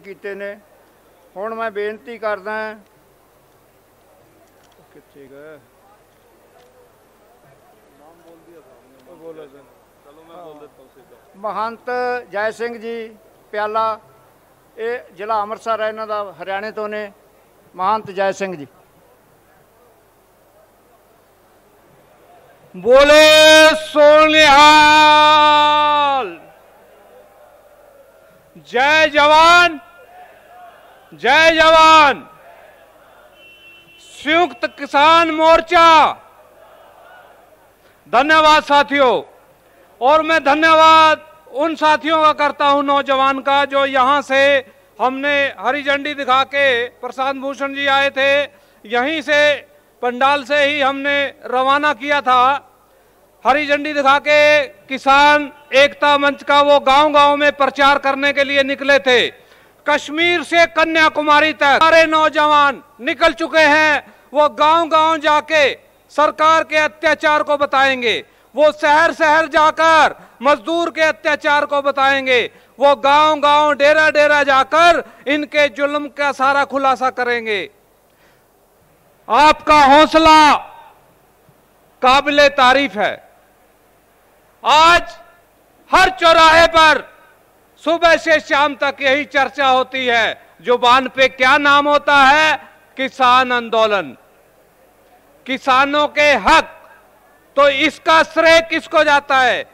ਕੀਤੇ ਨੇ ਹੁਣ ਮੈਂ ਬੇਨਤੀ ਕਰਦਾ ਕਿੱਥੇ ਗਏ ਨਾਮ ਬੋਲ ਦਿਆ ਸਾਹਿਬ ਨੇ ਬੋਲੋ ਸਰ ਚਲੋ ਮੈਂ ਬੋਲ ਦਿੱਤਾ ਸਿੱਧਾ ਮਹੰਤ ਜੈ ਸਿੰਘ ਜੀ ਪਿਆਲਾ ਇਹ ਜ਼ਿਲ੍ਹਾ ਅੰਮ੍ਰਿਤਸਰ ਹੈ ਇਹਨਾਂ ਦਾ ਹਰਿਆਣੇ ਤੋਂ ਨੇ ਮਹੰਤ ਜੈ ਸਿੰਘ ਜੀ ਬੋਲੇ ਸੋਨਿਆਲ ਜੈ ਜਵਾਨ जय जवान संयुक्त किसान मोर्चा धन्यवाद साथियों और मैं धन्यवाद उन साथियों का करता हूं नौजवान का जो यहां से हमने हरी झंडी दिखा के प्रशांत भूषण जी आए थे यहीं से पंडाल से ही हमने रवाना किया था हरी झंडी दिखा के किसान एकता मंच का वो गांव गांव में प्रचार करने के लिए निकले थे कश्मीर से कन्याकुमारी तक सारे नौजवान निकल चुके हैं वो गांव गांव जाके सरकार के अत्याचार को बताएंगे वो शहर शहर जाकर मजदूर के अत्याचार को बताएंगे वो गांव गांव डेरा डेरा जाकर इनके जुल्म का सारा खुलासा करेंगे आपका हौसला काबिल तारीफ है आज हर चौराहे पर सुबह से शाम तक यही चर्चा होती है जुबान पे क्या नाम होता है किसान आंदोलन किसानों के हक तो इसका श्रेय किसको जाता है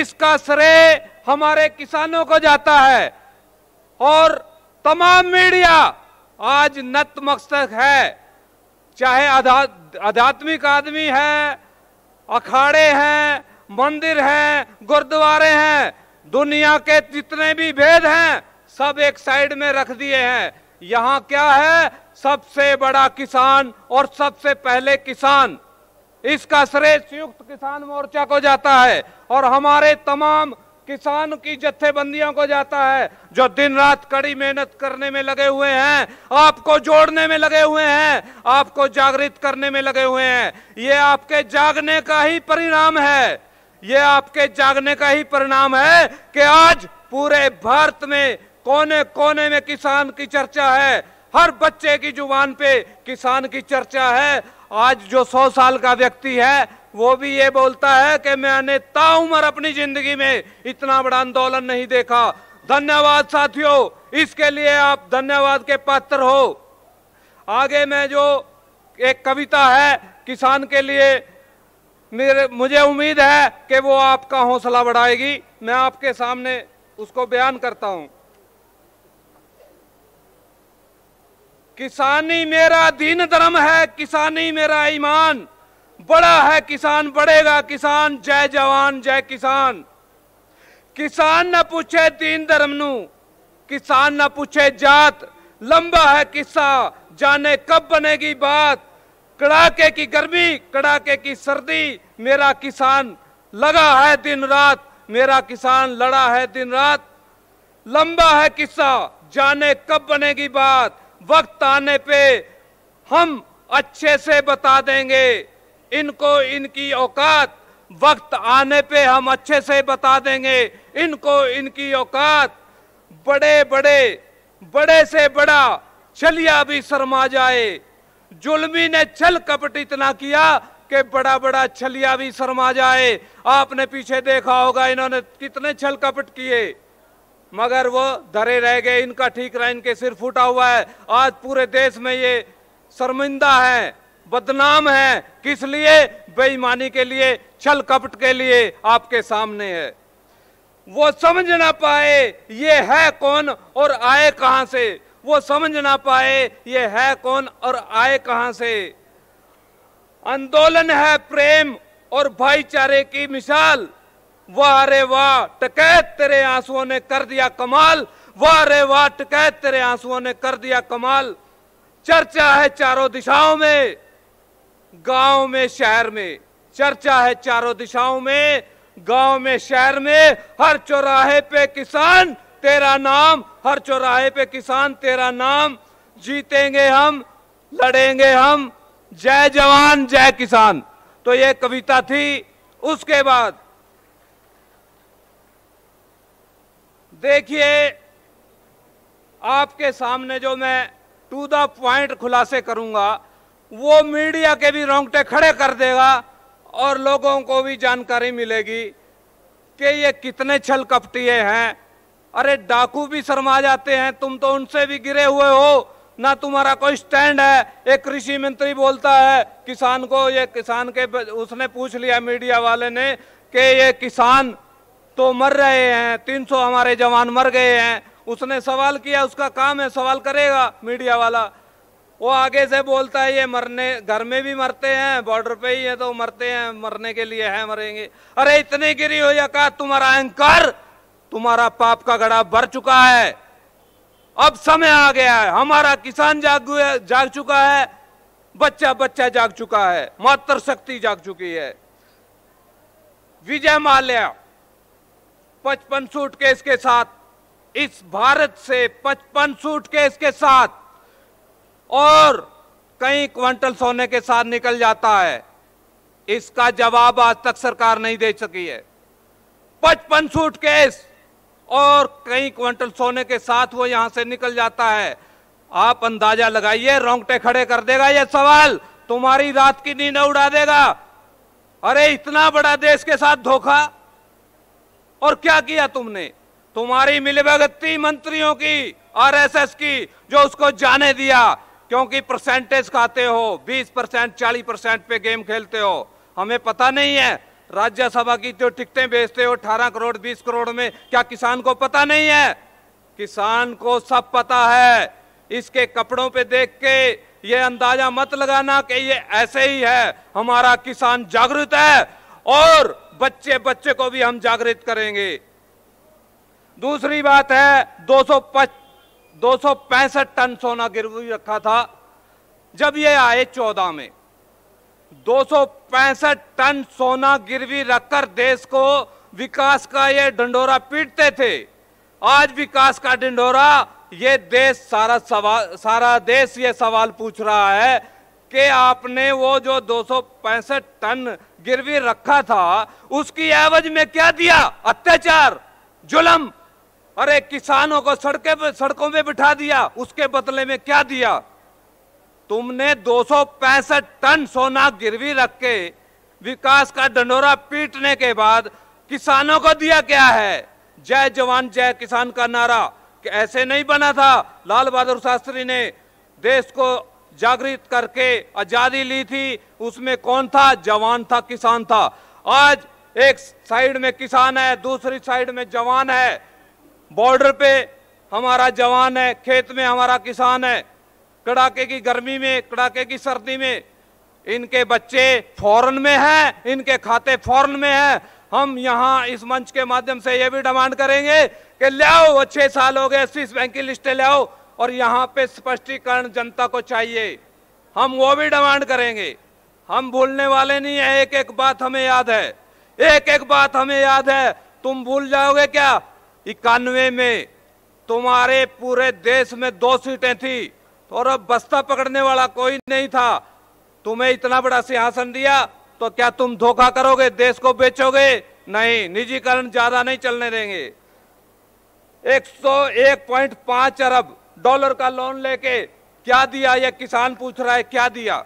इसका श्रेय हमारे किसानों को जाता है और तमाम मीडिया आज नतमस्तक है चाहे आध्यात्मिक आदमी है अखाड़े हैं मंदिर हैं गुरुद्वारे हैं दुनिया के जितने भी भेद हैं सब एक साइड में रख दिए हैं यहाँ क्या है सबसे बड़ा किसान और सबसे पहले किसान इसका श्रेय संयुक्त किसान मोर्चा को जाता है और हमारे तमाम किसान की जत्थेबंदियों को जाता है जो दिन रात कड़ी मेहनत करने में लगे हुए हैं आपको जोड़ने में लगे हुए हैं आपको जागृत करने में लगे हुए हैं ये आपके जागने का ही परिणाम है ये आपके जागने का ही परिणाम है कि आज पूरे भारत में कोने कोने में किसान की चर्चा है हर बच्चे की जुबान पे किसान की चर्चा है आज जो सौ साल का व्यक्ति है वो भी ये बोलता है कि मैंने ताउमर अपनी जिंदगी में इतना बड़ा आंदोलन नहीं देखा धन्यवाद साथियों इसके लिए आप धन्यवाद के पात्र हो आगे मैं जो एक कविता है किसान के लिए मेरे मुझे उम्मीद है कि वो आपका हौसला बढ़ाएगी मैं आपके सामने उसको बयान करता हूं किसानी मेरा दीन धर्म है किसानी मेरा ईमान बड़ा है किसान बढ़ेगा किसान जय जवान जय किसान किसान न पूछे दीन धर्म न किसान न पूछे जात लंबा है किस्सा जाने कब बनेगी बात कड़ाके की गर्मी कड़ाके की सर्दी मेरा किसान लगा है दिन रात मेरा किसान लड़ा है दिन रात लंबा है किस्सा जाने कब बनेगी बात वक्त आने पे हम अच्छे से बता देंगे इनको इनकी औकात वक्त आने पे हम अच्छे से बता देंगे इनको इनकी औकात बड़े बड़े बड़े से बड़ा चलिया भी शर्मा जाए जुलमी ने छल कपट इतना किया कि बड़ा बड़ा छलिया भी शर्मा जाए आपने पीछे देखा होगा इन्होंने कितने छल कपट किए मगर वो धरे रह गए इनका ठीक रहा इनके सिर फूटा हुआ है आज पूरे देश में ये शर्मिंदा है बदनाम है किस लिए बेईमानी के लिए छल कपट के लिए आपके सामने है वो समझ ना पाए ये है कौन और आए कहां से वो समझ ना पाए ये है कौन और आए कहां से आंदोलन है प्रेम और भाईचारे की मिसाल वाह रे वाह टकैत तेरे आंसुओं ने कर दिया कमाल वाह रे वाह टकैत तेरे आंसुओं ने कर दिया कमाल चर्चा है चारों दिशाओं में गांव में शहर में चर्चा है चारों दिशाओं में गांव में शहर में हर चौराहे पे किसान तेरा नाम हर चौराहे पे किसान तेरा नाम जीतेंगे हम लड़ेंगे हम जय जवान जय किसान तो ये कविता थी उसके बाद देखिए आपके सामने जो मैं टू द पॉइंट खुलासे करूंगा वो मीडिया के भी रोंगटे खड़े कर देगा और लोगों को भी जानकारी मिलेगी कि ये कितने छल कपटिए हैं अरे डाकू भी शर्मा जाते हैं तुम तो उनसे भी गिरे हुए हो ना तुम्हारा कोई स्टैंड है एक कृषि मंत्री बोलता है किसान को ये किसान के उसने पूछ लिया मीडिया वाले ने कि ये किसान तो मर रहे हैं 300 हमारे जवान मर गए हैं उसने सवाल किया उसका काम है सवाल करेगा मीडिया वाला वो आगे से बोलता है ये मरने घर में भी मरते हैं बॉर्डर पे ही है तो मरते हैं मरने के लिए है मरेंगे अरे इतनी गिरी हो या का तुम्हारा अहंकार तुम्हारा पाप का घड़ा भर चुका है अब समय आ गया है हमारा किसान जाग जाग चुका है बच्चा बच्चा जाग चुका है मातृ शक्ति जाग चुकी है विजय माल्या पचपन सूट केस के साथ इस भारत से पचपन सूट केस के साथ और कई क्वांटल सोने के साथ निकल जाता है इसका जवाब आज तक सरकार नहीं दे सकी है पचपन सूट केस और कई क्विंटल सोने के साथ वो यहां से निकल जाता है आप अंदाजा लगाइए रोंगटे खड़े कर देगा ये सवाल तुम्हारी रात की नींद उड़ा देगा अरे इतना बड़ा देश के साथ धोखा और क्या किया तुमने तुम्हारी मिलीभगती मंत्रियों की आरएसएस की जो उसको जाने दिया क्योंकि परसेंटेज खाते हो 20 परसेंट चालीस परसेंट पे गेम खेलते हो हमें पता नहीं है राज्यसभा की जो टिकटें बेचते हो अठारह करोड़ बीस करोड़ में क्या किसान को पता नहीं है किसान को सब पता है इसके कपड़ों पे देख के ये अंदाजा मत लगाना कि ये ऐसे ही है हमारा किसान जागृत है और बच्चे बच्चे को भी हम जागृत करेंगे दूसरी बात है दो दो सौ पैंसठ टन सोना गिरवी रखा था जब ये आए चौदह में दो टन सोना गिरवी रखकर देश को विकास का ये ढंडोरा पीटते थे आज विकास का ढंडोरा ये देश सारा सवाल सारा देश ये सवाल पूछ रहा है कि आपने वो जो दो टन गिरवी रखा था उसकी एवज में क्या दिया अत्याचार जुलम अरे किसानों को सड़के सड़कों में बिठा दिया उसके बदले में क्या दिया तुमने दो टन सोना गिरवी रख के विकास का डंडोरा पीटने के बाद किसानों को दिया क्या है जय जवान जय किसान का नारा कि ऐसे नहीं बना था लाल बहादुर शास्त्री ने देश को जागृत करके आजादी ली थी उसमें कौन था जवान था किसान था आज एक साइड में किसान है दूसरी साइड में जवान है बॉर्डर पे हमारा जवान है खेत में हमारा किसान है कड़ाके की गर्मी में कड़ाके की सर्दी में इनके बच्चे फॉरन में हैं इनके खाते फॉरन में हैं हम यहाँ इस मंच के माध्यम से ये भी डिमांड करेंगे कि लाओ छह साल हो गए स्विस बैंक की लिस्टें लाओ और यहाँ पे स्पष्टीकरण जनता को चाहिए हम वो भी डिमांड करेंगे हम भूलने वाले नहीं है एक एक बात हमें याद है एक एक बात हमें याद है तुम भूल जाओगे क्या इक्यानवे में तुम्हारे पूरे देश में दो सीटें थी तो और अब बस्ता पकड़ने वाला कोई नहीं था तुम्हें इतना बड़ा सिंहासन दिया तो क्या तुम धोखा करोगे देश को बेचोगे नहीं निजीकरण ज्यादा नहीं चलने देंगे 101.5 अरब डॉलर का लोन लेके क्या दिया यह किसान पूछ रहा है क्या दिया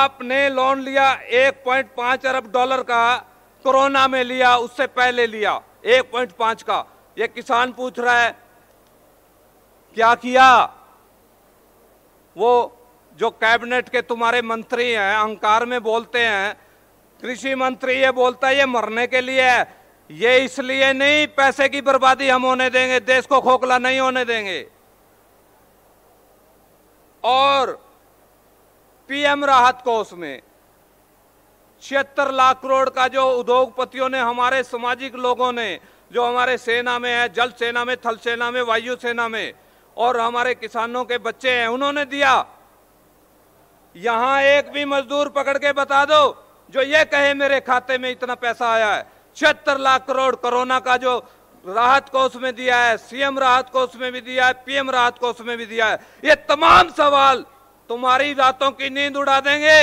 आपने लोन लिया 1.5 अरब डॉलर का कोरोना में लिया उससे पहले लिया 1.5 का यह किसान पूछ रहा है क्या किया वो जो कैबिनेट के तुम्हारे मंत्री हैं अहंकार में बोलते हैं कृषि मंत्री ये बोलता है ये मरने के लिए है ये इसलिए नहीं पैसे की बर्बादी हम होने देंगे देश को खोखला नहीं होने देंगे और पीएम राहत कोष में छिहत्तर लाख करोड़ का जो उद्योगपतियों ने हमारे सामाजिक लोगों ने जो हमारे सेना में है जल सेना में थल सेना में वायु सेना में और हमारे किसानों के बच्चे हैं उन्होंने दिया यहां एक भी मजदूर पकड़ के बता दो जो ये कहे मेरे खाते में इतना पैसा आया है छिहत्तर लाख करोड़ कोरोना का जो राहत कोष में दिया है सीएम राहत कोष में भी दिया है पीएम राहत कोष में भी दिया है ये तमाम सवाल तुम्हारी रातों की नींद उड़ा देंगे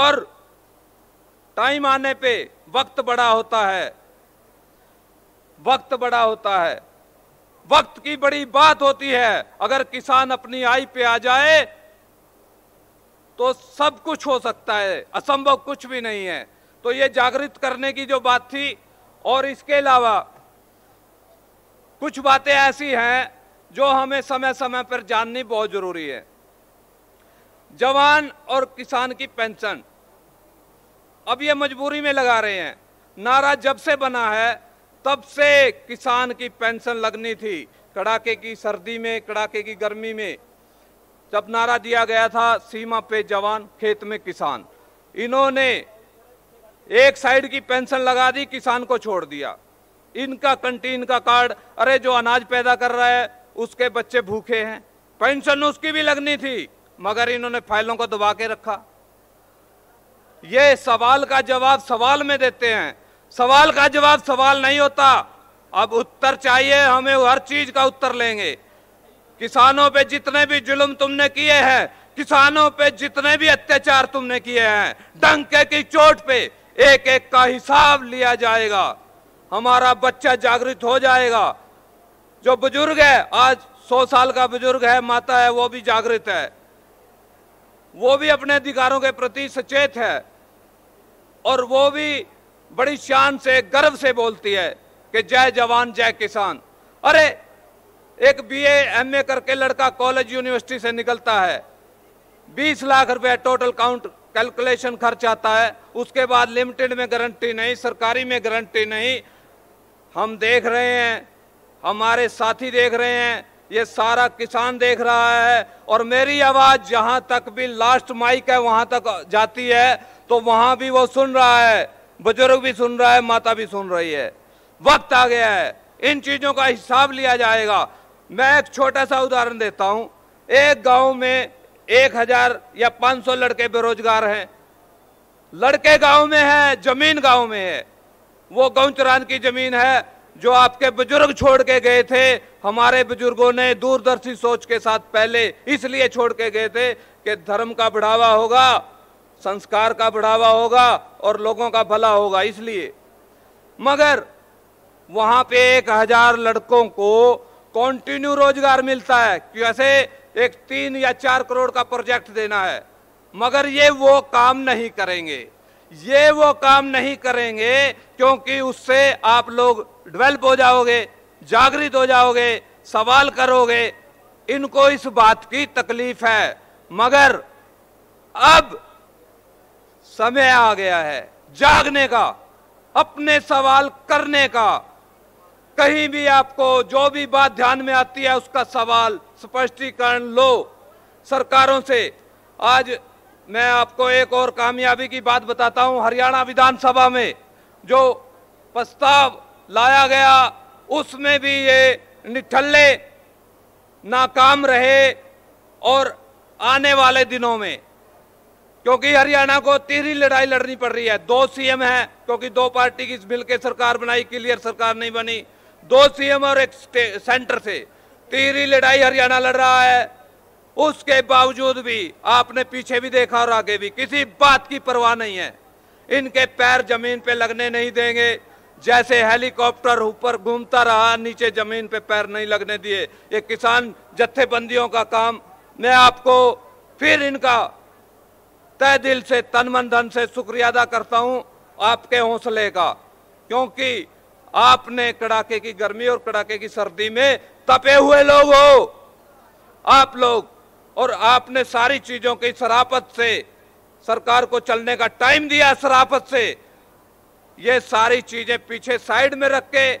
और टाइम आने पे वक्त बड़ा होता है वक्त बड़ा होता है वक्त की बड़ी बात होती है अगर किसान अपनी आई पे आ जाए तो सब कुछ हो सकता है असंभव कुछ भी नहीं है तो ये जागृत करने की जो बात थी और इसके अलावा कुछ बातें ऐसी हैं जो हमें समय समय पर जाननी बहुत जरूरी है जवान और किसान की पेंशन अब ये मजबूरी में लगा रहे हैं नारा जब से बना है तब से किसान की पेंशन लगनी थी कड़ाके की सर्दी में कड़ाके की गर्मी में जब नारा दिया गया था सीमा पे जवान खेत में किसान इन्होंने एक साइड की पेंशन लगा दी किसान को छोड़ दिया इनका कंटीन का कार्ड अरे जो अनाज पैदा कर रहा है उसके बच्चे भूखे हैं पेंशन उसकी भी लगनी थी मगर इन्होंने फाइलों को दबा के रखा ये सवाल का जवाब सवाल में देते हैं सवाल का जवाब सवाल नहीं होता अब उत्तर चाहिए हमें हर चीज का उत्तर लेंगे किसानों पे जितने भी जुल्म तुमने किए हैं किसानों पे जितने भी अत्याचार तुमने किए हैं डंके की चोट पे एक एक का हिसाब लिया जाएगा हमारा बच्चा जागृत हो जाएगा जो बुजुर्ग है आज सौ साल का बुजुर्ग है माता है वो भी जागृत है वो भी अपने अधिकारों के प्रति सचेत है और वो भी बड़ी शान से गर्व से बोलती है कि जय जवान जय किसान अरे एक बीए एमए करके लड़का कॉलेज यूनिवर्सिटी से निकलता है बीस लाख रुपए टोटल काउंट कैलकुलेशन खर्च आता है उसके बाद लिमिटेड में गारंटी नहीं सरकारी में गारंटी नहीं हम देख रहे हैं हमारे साथी देख रहे हैं ये सारा किसान देख रहा है और मेरी आवाज़ जहां तक भी लास्ट माइक है वहां तक जाती है तो वहां भी वो सुन रहा है बुजुर्ग भी सुन रहा है माता भी सुन रही है वक्त आ गया है इन चीज़ों का हिसाब लिया जाएगा मैं एक छोटा सा उदाहरण देता हूं एक गांव में एक हजार या पांच सौ लड़के बेरोजगार हैं लड़के गांव में है जमीन गांव में है वो गौ चरान की जमीन है जो आपके बुजुर्ग छोड़ के गए थे हमारे बुजुर्गों ने दूरदर्शी सोच के साथ पहले इसलिए छोड़ के गए थे कि धर्म का बढ़ावा होगा संस्कार का बढ़ावा होगा और लोगों का भला होगा इसलिए मगर वहां पे एक हजार लड़कों को कंटिन्यू रोजगार मिलता है ऐसे एक तीन या चार करोड़ का प्रोजेक्ट देना है मगर ये वो काम नहीं करेंगे ये वो काम नहीं करेंगे क्योंकि उससे आप लोग डेवलप हो जाओगे जागृत हो जाओगे सवाल करोगे इनको इस बात की तकलीफ है मगर अब समय आ गया है जागने का अपने सवाल करने का कहीं भी आपको जो भी बात ध्यान में आती है उसका सवाल स्पष्टीकरण लो सरकारों से आज मैं आपको एक और कामयाबी की बात बताता हूं हरियाणा विधानसभा में जो प्रस्ताव लाया गया उसमें भी ये निठल्ले नाकाम रहे और आने वाले दिनों में क्योंकि हरियाणा को तीसरी लड़ाई लड़नी पड़ रही है दो सीएम है क्योंकि दो पार्टी की मिलकर सरकार बनाई क्लियर सरकार नहीं बनी दो सीएम और एक सेंटर से तीसरी लड़ाई हरियाणा लड़ रहा है उसके बावजूद भी आपने पीछे भी देखा और आगे भी किसी बात की परवाह नहीं है इनके पैर जमीन पे लगने नहीं देंगे जैसे हेलीकॉप्टर ऊपर घूमता रहा नीचे जमीन पे पैर नहीं लगने दिए ये किसान जत्थेबंदियों का काम मैं आपको फिर इनका तय दिल से तन मन धन से शुक्रिया अदा करता हूँ आपके हौसले का क्योंकि आपने कड़ाके की गर्मी और कड़ाके की सर्दी में तपे हुए लोग हो आप लोग और आपने सारी चीजों की शराफत से सरकार को चलने का टाइम दिया शराफत से ये सारी चीजें पीछे साइड में रख के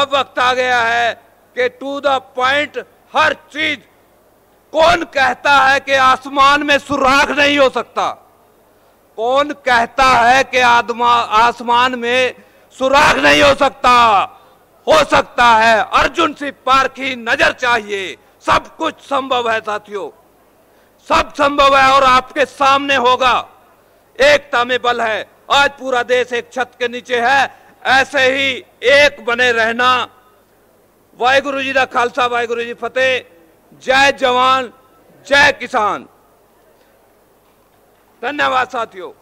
अब वक्त आ गया है कि टू द पॉइंट हर चीज कौन कहता है कि आसमान में सुराख नहीं हो सकता कौन कहता है कि आदमा आसमान में सुराख नहीं हो सकता हो सकता है अर्जुन से पार की नजर चाहिए सब कुछ संभव है साथियों सब संभव है और आपके सामने होगा एकता में बल है आज पूरा देश एक छत के नीचे है ऐसे ही एक बने रहना वाहेगुरु जी का खालसा वाहेगुरु जी फतेह जय जवान जय किसान धन्यवाद साथियों